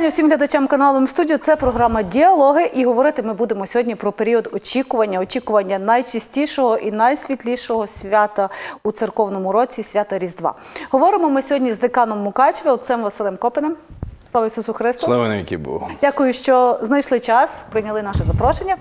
Вітання всім глядачам каналу Студіо. Це програма Діалоги. І говорити ми будемо сьогодні про період очікування, очікування найчистішого і найсвітлішого свята у церковному році свята Різдва. Говоримо ми сьогодні з деканом Мукачева, отцем Василем Копиним. Слава Ісусу Христу! Слава навіки Богу! Дякую, що знайшли час, прийняли наше запрошення.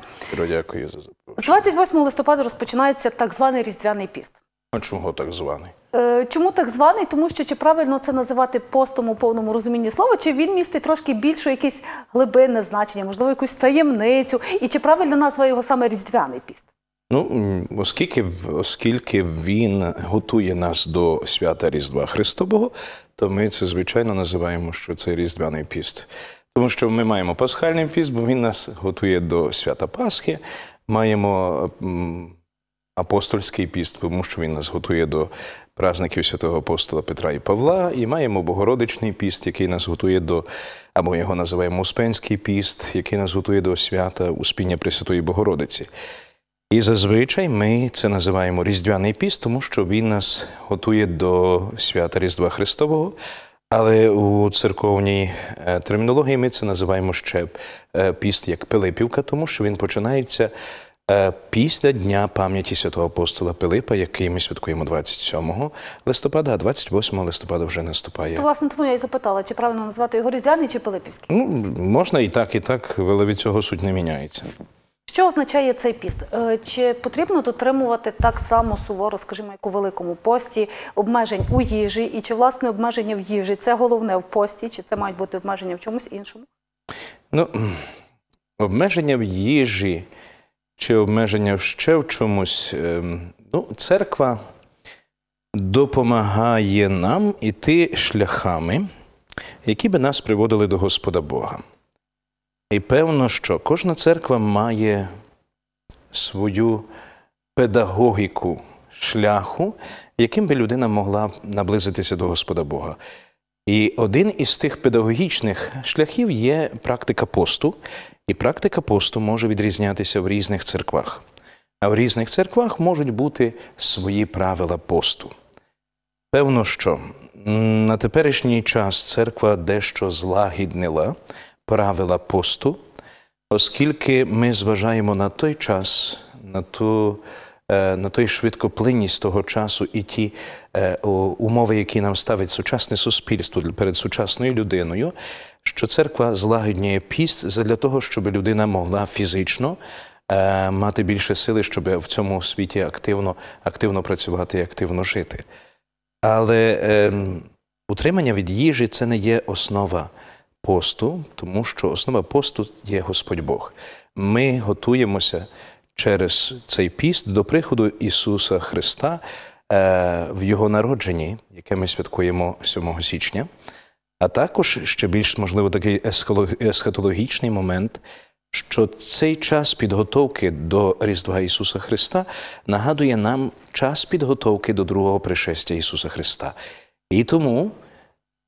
Дякую за запрошення. З 28 листопада розпочинається так званий Різдвяний піст. А чого так званий? Е, чому так званий? Тому що чи правильно це називати постом у повному розумінні слова, чи він містить трошки більше якесь глибинне значення, можливо, якусь таємницю, і чи правильна назва його саме різдвяний піст? Ну, оскільки оскільки він готує нас до свята Різдва Христового, то ми це звичайно називаємо, що це Різдвяний піст, тому що ми маємо пасхальний піст, бо він нас готує до свята Пасхи, маємо апостольський піст, тому що він нас готує до праздників святого апостола Петра і Павла, і маємо Богородичний піст, який нас готує до, або його називаємо Успенський піст, який нас готує до свята Успіння Пресвятої Богородиці. І зазвичай ми це називаємо Різдвяний піст, тому що він нас готує до свята Різдва Христового. Але у церковній е, термінології ми це називаємо ще е, піст як Пилипівка, тому що він починається Е, після дня пам'яті святого апостола Пилипа, який ми святкуємо 27 листопада, а 28 листопада вже наступає. То, власне, тому я і запитала, чи правильно назвати його різдвяний чи Пилипівський? Ну можна і так, і так, але від цього суть не міняється. Що означає цей піст? Е, чи потрібно дотримувати так само суворо, скажімо, як у великому пості обмежень у їжі, і чи власне обмеження в їжі це головне в пості, чи це мають бути обмеження в чомусь іншому? Ну обмеження в їжі чи обмеження ще в чомусь, ем, ну, церква допомагає нам іти шляхами, які би нас приводили до Господа Бога. І певно, що кожна церква має свою педагогіку шляху, яким би людина могла наблизитися до Господа Бога. І один із тих педагогічних шляхів є практика посту, і практика посту може відрізнятися в різних церквах. А в різних церквах можуть бути свої правила посту. Певно, що на теперішній час церква дещо злагіднила правила посту, оскільки ми зважаємо на той час, на ту, е, на той швидкоплинність того часу і ті е, умови, які нам ставить сучасне суспільство перед сучасною людиною що церква злагоднює піст для того, щоб людина могла фізично е, мати більше сили, щоб в цьому світі активно активно працювати і активно жити. Але е, утримання від їжі це не є основа посту, тому що основа посту є Господь Бог. Ми готуємося через цей піст до приходу Ісуса Христа е, в Його народженні, яке ми святкуємо 7 січня. А також ще більш можливо такий есхатологічний момент, що цей час підготовки до Різдва Ісуса Христа нагадує нам час підготовки до другого пришестя Ісуса Христа. І тому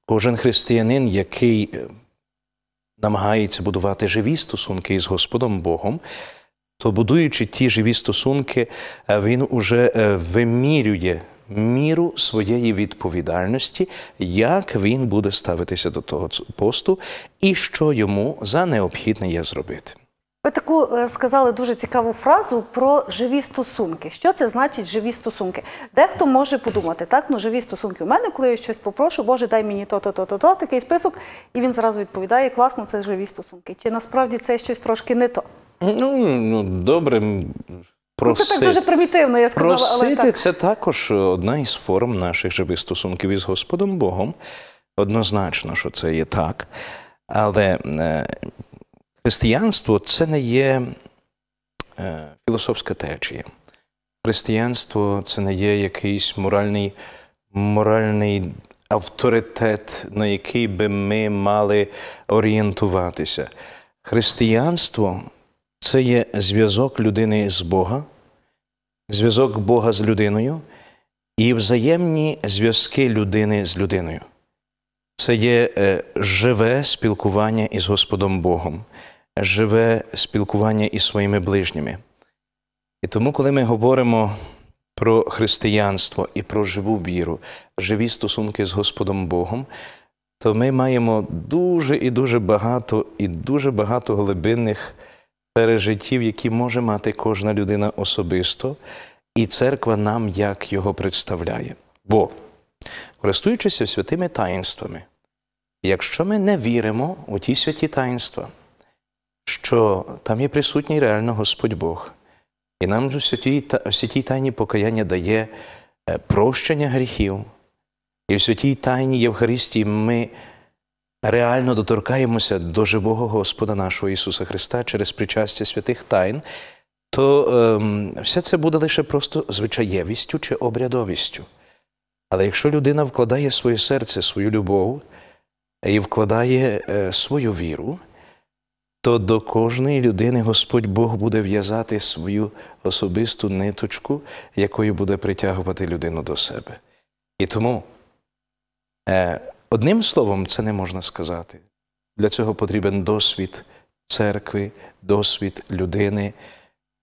кожен християнин, який е, намагається будувати живі стосунки із Господом Богом, то будуючи ті живі стосунки, е, він уже е, вимірює міру своєї відповідальності, як він буде ставитися до того посту і що йому за необхідне є зробити. Ви таку е, сказали дуже цікаву фразу про живі стосунки. Що це значить живі стосунки? Дехто може подумати, так, ну живі стосунки. У мене, коли я щось попрошу, Боже, дай мені то-то-то-то, такий список, і він зразу відповідає: класно, це живі стосунки. Чи насправді це щось трошки не то? Ну, ну добре, Просити, ну, це так дуже примітивно, я сказала. Просити так. це також одна із форм наших живих стосунків із Господом Богом. Однозначно, що це є так. Але е, християнство це не є е, філософська течія. Християнство це не є якийсь моральний, моральний авторитет, на який би ми мали орієнтуватися. Християнство це є зв'язок людини з Бога, зв'язок Бога з людиною і взаємні зв'язки людини з людиною. Це є е, живе спілкування із Господом Богом, живе спілкування із своїми ближніми. І тому, коли ми говоримо про християнство і про живу віру, живі стосунки з Господом Богом, то ми маємо дуже і дуже багато і дуже багато глибинних пережиттів, які може мати кожна людина особисто, і церква нам як його представляє. Бо, користуючися святими таїнствами, якщо ми не віримо у ті святі таїнства, що там є присутній реально Господь Бог, і нам в святій, святій тайні покаяння дає е, прощення гріхів, і в святій тайні Євхаристії ми реально доторкаємося до живого Господа нашого Ісуса Христа через причастя святих тайн, то ем, все це буде лише просто звичаєвістю чи обрядовістю. Але якщо людина вкладає своє серце, свою любов і вкладає е, свою віру, то до кожної людини Господь Бог буде в'язати свою особисту ниточку, якою буде притягувати людину до себе. І тому е, Одним словом, це не можна сказати. Для цього потрібен досвід церкви, досвід людини.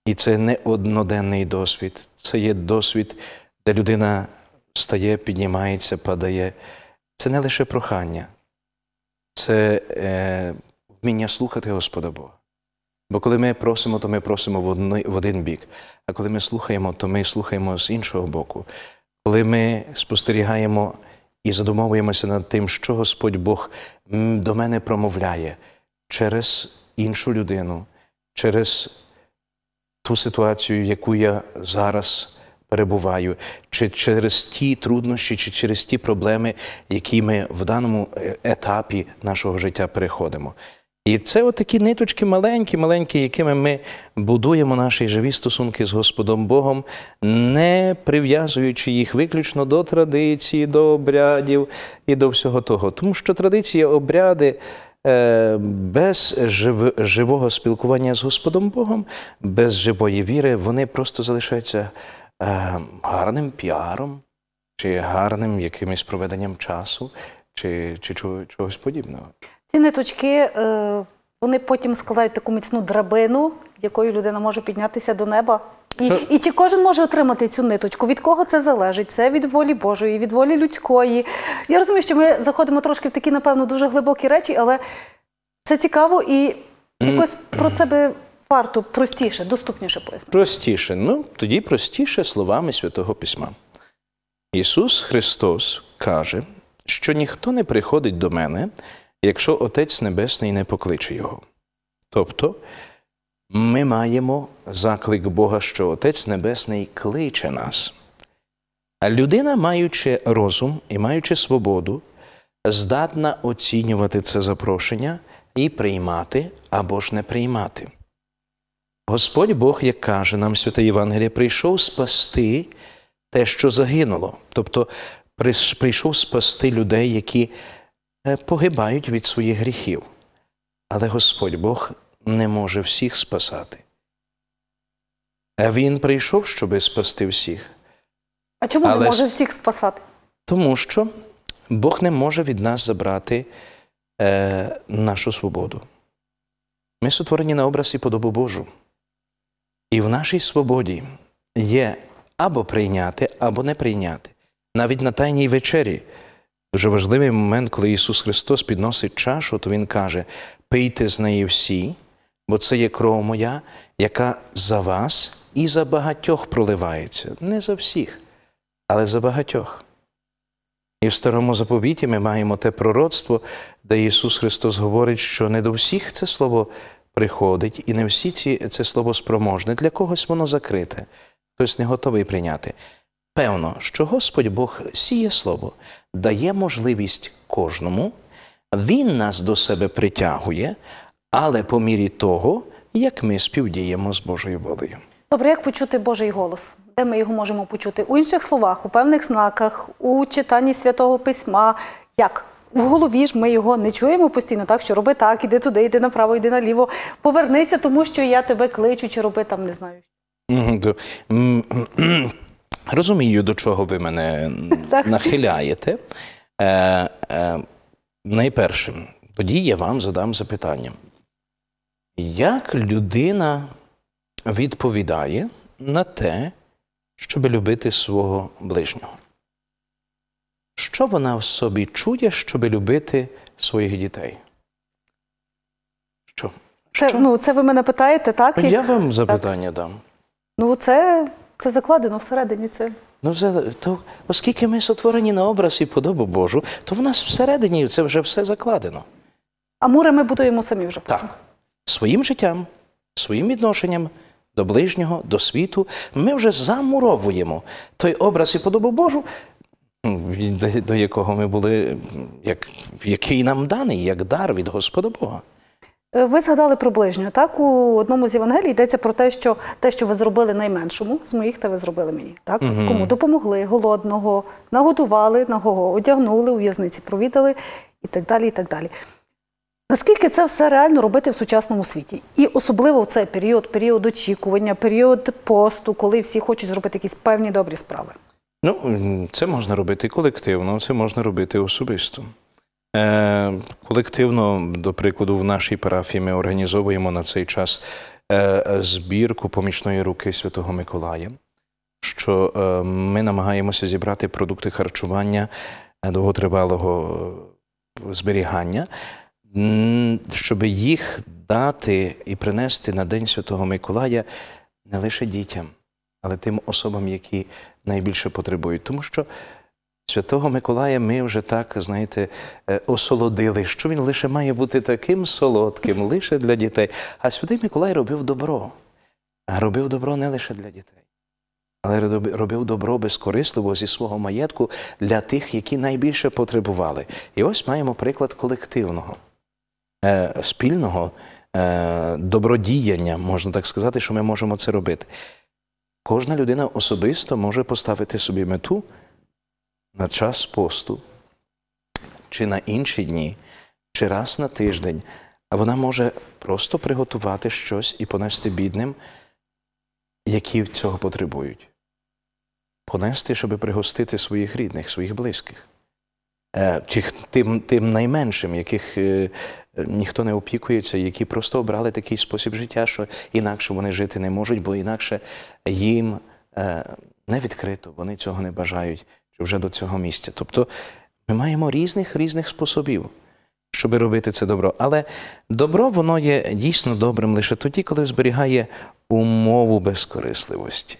І це не одноденний досвід, це є досвід, де людина стає, піднімається, падає. Це не лише прохання, це е, вміння слухати Господа Бога. Бо коли ми просимо, то ми просимо в, одни, в один бік, а коли ми слухаємо, то ми слухаємо з іншого боку. Коли ми спостерігаємо і задумовуємося над тим, що Господь Бог до мене промовляє через іншу людину, через ту ситуацію, яку я зараз перебуваю, чи через ті труднощі, чи через ті проблеми, які ми в даному е, етапі нашого життя переходимо. І це отакі ниточки маленькі, маленькі, якими ми будуємо наші живі стосунки з Господом Богом, не прив'язуючи їх виключно до традиції, до обрядів і до всього того. Тому що традиції, обряди е, без жив... живого спілкування з Господом Богом, без живої віри, вони просто залишаються е, гарним піаром чи гарним якимось проведенням часу, чи, чи чогось подібного. Ці ниточки е, вони потім складають таку міцну драбину, якою людина може піднятися до неба. І е. і чи кожен може отримати цю ниточку? Від кого це залежить? Це від волі Божої, від волі людської. Я розумію, що ми заходимо трошки в такі, напевно, дуже глибокі речі, але це цікаво і якось про це би варто простіше, доступніше пояснити. Простіше. Ну, тоді простіше словами Святого Письма. Ісус Христос каже, що ніхто не приходить до мене якщо Отець Небесний не покличе його. Тобто ми маємо заклик Бога, що Отець Небесний кличе нас. А людина, маючи розум і маючи свободу, здатна оцінювати це запрошення і приймати або ж не приймати. Господь Бог, як каже нам Святе Євангеліє, прийшов спасти те, що загинуло, тобто прийшов спасти людей, які Е, погибають від своїх гріхів. Але Господь Бог не може всіх спасати. Він прийшов, щоби спасти всіх. А чому Але... не може всіх спасати? Тому що Бог не може від нас забрати е, нашу свободу. Ми сотворені на образ і подобу Божу. І в нашій свободі є або прийняти, або не прийняти. Навіть на Тайній вечері Дуже важливий момент, коли Ісус Христос підносить чашу, то Він каже: пийте з неї всі, бо це є кров моя, яка за вас і за багатьох проливається. Не за всіх, але за багатьох. І в старому заповіті ми маємо те пророцтво, де Ісус Христос говорить, що не до всіх це слово приходить, і не всі ці, це слово спроможне. Для когось воно закрите, хтось не готовий прийняти. Певно, що Господь Бог сіє слово дає можливість кожному, Він нас до себе притягує, але по мірі того, як ми співдіємо з Божою волею. Добре, як почути Божий голос? Де ми його можемо почути? У інших словах, у певних знаках, у читанні святого письма. Як? В голові ж ми його не чуємо постійно, так що роби так, іди туди, йди направо, йди наліво, повернися, тому що я тебе кличу, чи роби там не знаю. Розумію, до чого ви мене нахиляєте. Е, е, Найперше, тоді я вам задам запитання. Як людина відповідає на те, щоб любити свого ближнього? Що вона в собі чує, щоб любити своїх дітей? Що? Це, Що? Ну, це ви мене питаєте, так? Я вам запитання так. дам. Ну, це. Це закладено всередині. Це ну то, оскільки ми сотворені на образ і подобу Божу, то в нас всередині це вже все закладено. А море ми будуємо самі вже потім? Так. своїм життям, своїм відношенням до ближнього, до світу. Ми вже замуровуємо той образ і подобу Божу. До якого ми були, як, який нам даний, як дар від Господа Бога. Е, ви згадали про ближнього. Так у одному з Євангелій йдеться про те, що те, що ви зробили найменшому, з моїх те ви зробили мені. Так угу. кому допомогли голодного, нагодували, нагого одягнули, у в'язниці провідали і так далі. і так далі. Наскільки це все реально робити в сучасному світі? І особливо в цей період, період очікування, період посту, коли всі хочуть зробити якісь певні добрі справи? Ну, це можна робити колективно, це можна робити особисто. Е, колективно, до прикладу, в нашій парафії ми організовуємо на цей час е, збірку помічної руки Святого Миколая, що е, ми намагаємося зібрати продукти харчування довготривалого зберігання, щоб їх дати і принести на День Святого Миколая не лише дітям, але тим особам, які найбільше потребують. Тому що Святого Миколая ми вже так, знаєте, е, осолодили, що він лише має бути таким солодким, лише для дітей. А святий Миколай робив добро. А робив добро не лише для дітей, але робив добро безкорисливо зі свого маєтку для тих, які найбільше потребували. І ось маємо приклад колективного, е, спільного е, добродіяння, можна так сказати, що ми можемо це робити. Кожна людина особисто може поставити собі мету на час посту, чи на інші дні, чи раз на тиждень, а вона може просто приготувати щось і понести бідним, які цього потребують. Понести, щоб пригостити своїх рідних, своїх близьких, е, тим, тим найменшим, яких е, ніхто не опікується, які просто обрали такий спосіб життя, що інакше вони жити не можуть, бо інакше їм е, не відкрито, вони цього не бажають вже до цього місця. Тобто ми маємо різних різних способів, щоб робити це добро. Але добро воно є дійсно добрим лише тоді, коли зберігає умову безкорисливості,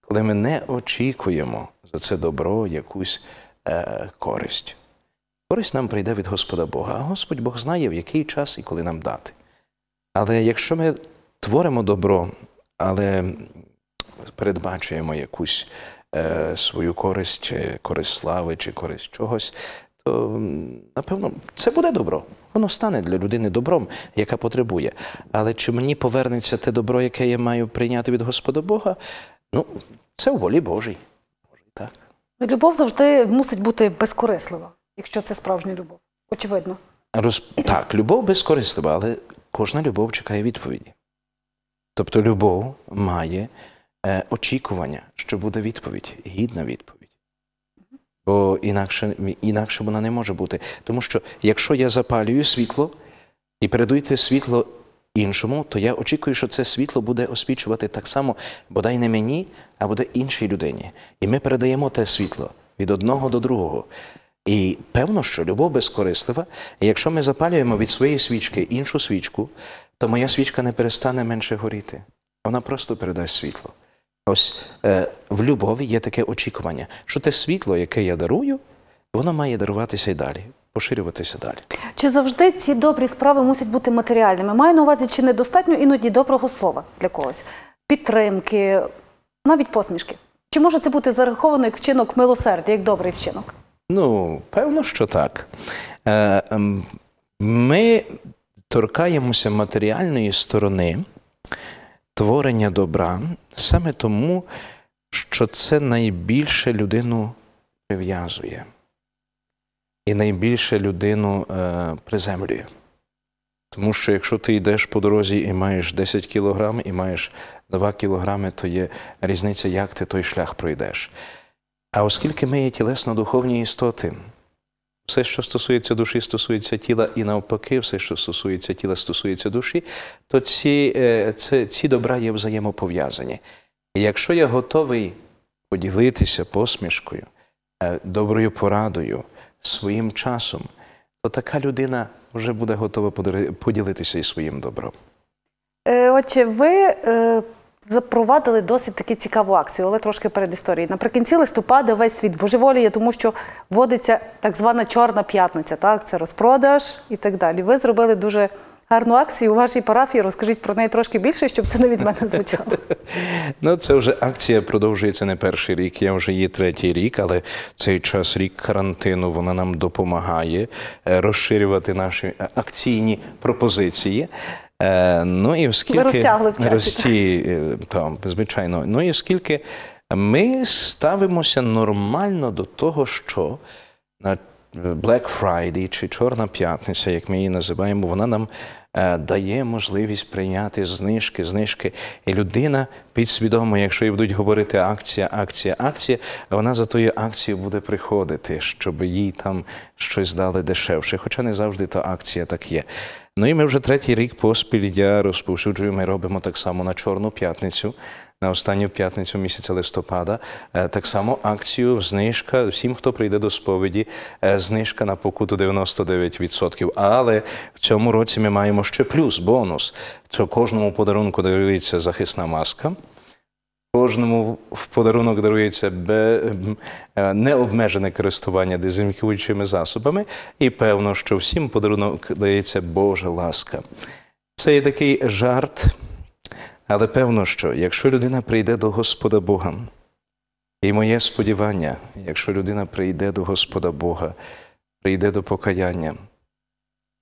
коли ми не очікуємо за це добро якусь е, користь. Користь нам прийде від Господа Бога, а Господь Бог знає, в який час і коли нам дати. Але якщо ми творимо добро, але передбачуємо якусь Е, свою користь, чи користь слави, чи користь чогось, то напевно це буде добро. Воно стане для людини добром, яка потребує. Але чи мені повернеться те добро, яке я маю прийняти від Господа Бога? Ну, це у волі Божій. Так. Ну, любов завжди мусить бути безкорислива, якщо це справжня любов. Очевидно. Роз... Так, любов безкорислива, але кожна любов чекає відповіді. Тобто любов має Е, очікування, що буде відповідь, гідна відповідь. Бо інакше, інакше вона не може бути. Тому що якщо я запалюю світло і передаю це світло іншому, то я очікую, що це світло буде освічувати так само, бодай не мені, а буде іншій людині. І ми передаємо те світло від одного до другого. І певно, що любов безкорислива, і якщо ми запалюємо від своєї свічки іншу свічку, то моя свічка не перестане менше горіти. Вона просто передасть світло. Ось е, в любові є таке очікування, що те світло, яке я дарую, воно має даруватися і далі, поширюватися далі. Чи завжди ці добрі справи мусять бути матеріальними? Маю на увазі, чи недостатньо іноді доброго слова для когось, підтримки, навіть посмішки. Чи може це бути зараховано як вчинок милосердя, як добрий вчинок? Ну, певно, що так. Е, ем, ми торкаємося матеріальної сторони творення добра саме тому, що це найбільше людину прив'язує і найбільше людину е, приземлює. Тому що якщо ти йдеш по дорозі і маєш 10 кілограм, і маєш 2 кілограми, то є різниця, як ти той шлях пройдеш. А оскільки ми є тілесно-духовні істоти. Все, що стосується душі, стосується тіла, і навпаки, все, що стосується тіла, стосується душі, то ці е, це, ці добра є взаємопов'язані. І якщо я готовий поділитися посмішкою, е, доброю порадою, своїм часом, то така людина вже буде готова поділитися і своїм добром. Е, Отче, ви запровадили досить таки цікаву акцію, але трошки перед історією. Наприкінці листопада весь світ божеволіє, тому що вводиться так звана чорна п'ятниця. Так, це розпродаж і так далі. Ви зробили дуже. Гарну акцію у вашій парафії розкажіть про неї трошки більше, щоб це не від мене звучало. ну це вже акція продовжується не перший рік. Я вже її третій рік, але цей час рік карантину вона нам допомагає е, розширювати наші е, акційні пропозиції. Е, ну і оскільки Ви Рості, е, там, звичайно. Ну і оскільки ми ставимося нормально до того, що на е, Black Friday чи Чорна П'ятниця, як ми її називаємо, вона нам дає можливість прийняти знижки, знижки. І людина підсвідомо, якщо їй будуть говорити акція, акція, акція, вона за тою акцією буде приходити, щоб їй там щось дали дешевше. Хоча не завжди та акція так є. Ну і ми вже третій рік поспіль я розповсюджую. Ми робимо так само на Чорну п'ятницю, на останню п'ятницю місяця листопада. Е, так само акцію знижка всім, хто прийде до сповіді, е, знижка на покуту 99%. Але в цьому році ми маємо ще плюс бонус. Це кожному подарунку дарується захисна маска. Кожному в подарунок дарується е, необмежене користування дезінфікуючими засобами, і певно, що всім подарунок дається Божа ласка. Це є такий жарт, але певно, що якщо людина прийде до Господа Бога, і моє сподівання, якщо людина прийде до Господа Бога, прийде до покаяння,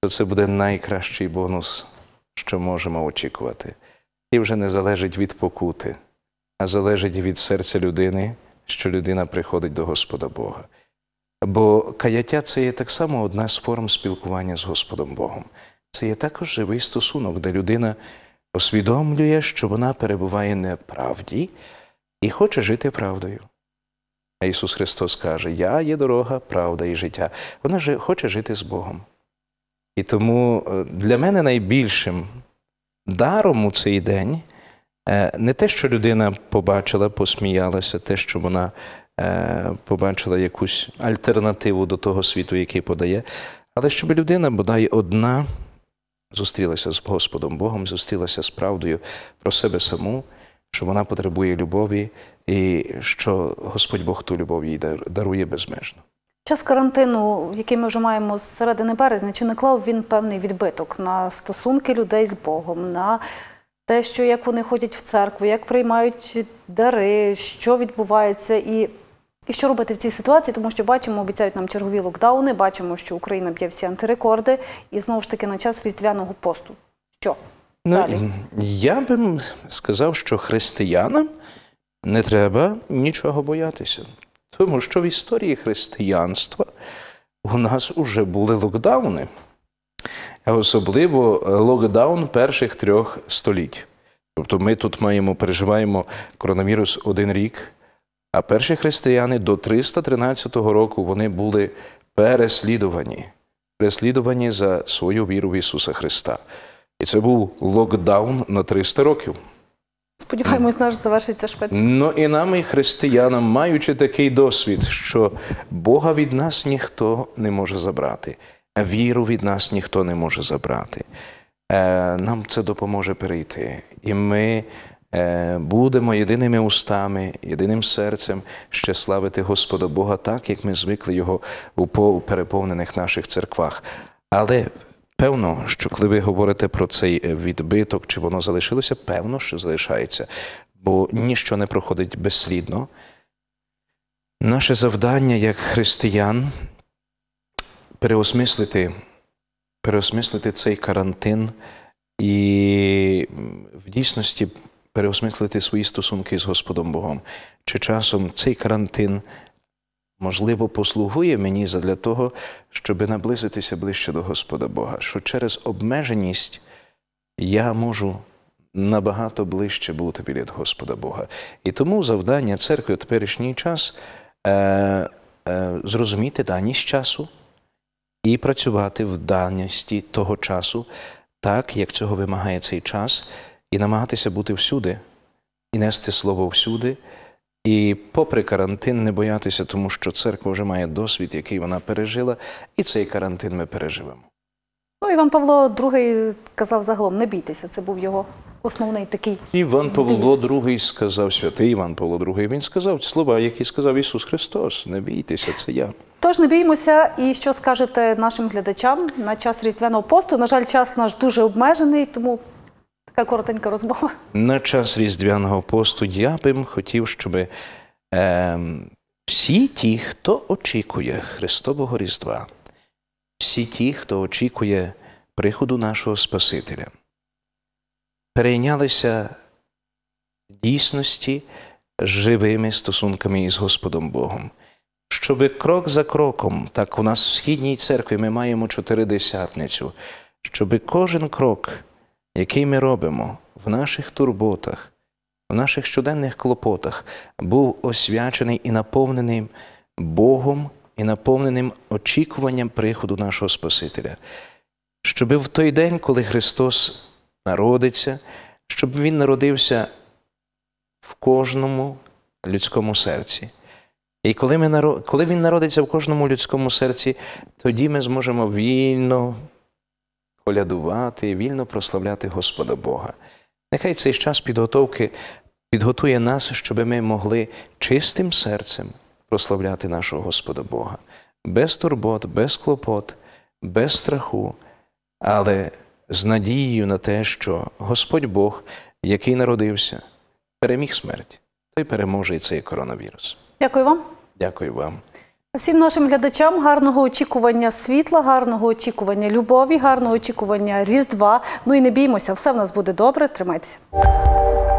то це буде найкращий бонус, що можемо очікувати, і вже не залежить від покути а залежить від серця людини, що людина приходить до Господа Бога. Бо каяття це є так само одна з форм спілкування з Господом Богом. Це є також живий стосунок, де людина усвідомлює, що вона перебуває не в правді і хоче жити правдою. А Ісус Христос каже: Я є дорога, правда і життя. Вона ж хоче жити з Богом. І тому е, для мене найбільшим даром у цей день Е, не те, що людина побачила, посміялася, те, що вона е, побачила якусь альтернативу до того світу, який подає, але щоб людина бодай одна зустрілася з Господом Богом, зустрілася з правдою про себе саму, що вона потребує любові і що Господь Бог ту любов їй дарує безмежно. Час карантину, який ми вже маємо з середини березня, чи не клав він певний відбиток на стосунки людей з Богом? на те, що як вони ходять в церкву, як приймають дари, що відбувається, і і що робити в цій ситуації, тому що бачимо, обіцяють нам чергові локдауни, бачимо, що Україна б'є всі антирекорди, і знову ж таки на час різдвяного посту. Що? Ну, Далі? Я би сказав, що християнам не треба нічого боятися, тому що в історії християнства у нас вже були локдауни особливо е, локдаун перших трьох століть. Тобто ми тут маємо, переживаємо коронавірус один рік, а перші християни до 313 року вони були переслідувані, переслідувані за свою віру в Ісуса Христа. І це був локдаун на 300 років. Сподіваємось, наш завершиться швидше. Ну і нам, і християнам, маючи такий досвід, що Бога від нас ніхто не може забрати. Віру від нас ніхто не може забрати. Е, нам це допоможе перейти. І ми е, будемо єдиними устами, єдиним серцем ще славити Господа Бога так, як ми звикли його у переповнених наших церквах. Але певно, що коли ви говорите про цей е, відбиток, чи воно залишилося, певно, що залишається, бо ніщо не проходить безслідно. Наше завдання як християн переосмислити, переосмислити цей карантин і в дійсності переосмислити свої стосунки з Господом Богом. Чи часом цей карантин, можливо, послугує мені задля того, щоб наблизитися ближче до Господа Бога, що через обмеженість я можу. Набагато ближче бути біля Господа Бога. І тому завдання церкви у теперішній час е, е, зрозуміти даність часу і працювати в даності того часу, так як цього вимагає цей час, і намагатися бути всюди, і нести слово всюди. І, попри карантин, не боятися, тому що церква вже має досвід, який вона пережила, і цей карантин ми переживемо. Ну, Іван Павло II казав загалом: не бійтеся, це був його основний такий. Іван Павло II сказав, святий Іван Павло II, Він сказав слова, які сказав Ісус Христос: не бійтеся, це я. Тож не біймося, і що скажете нашим глядачам на час різдвяного посту. На жаль, час наш дуже обмежений, тому така коротенька розмова. На час різдвяного посту я би хотів, щоб е, ем, всі ті, хто очікує Христового Різдва, всі ті, хто очікує приходу нашого Спасителя, перейнялися дійсності живими стосунками із Господом Богом щоби крок за кроком, так у нас в східній церкві ми маємо чотиридесятницю, щоб кожен крок, який ми робимо в наших турботах, в наших щоденних клопотах, був освячений і наповнений Богом і наповненим очікуванням приходу нашого Спасителя, щоб в той день, коли Христос народиться, щоб Він народився в кожному людському серці. І коли, ми, коли він народиться в кожному людському серці, тоді ми зможемо вільно колядувати, вільно прославляти Господа Бога. Нехай цей час підготовки підготує нас, щоб ми могли чистим серцем прославляти нашого Господа Бога. Без турбот, без клопот, без страху, але з надією на те, що Господь Бог, який народився, переміг смерть, той переможе і цей коронавірус. Дякую вам. Дякую вам. Всім нашим глядачам гарного очікування світла, гарного очікування любові, гарного очікування різдва. Ну і не біймося, все в нас буде добре. Тримайтеся.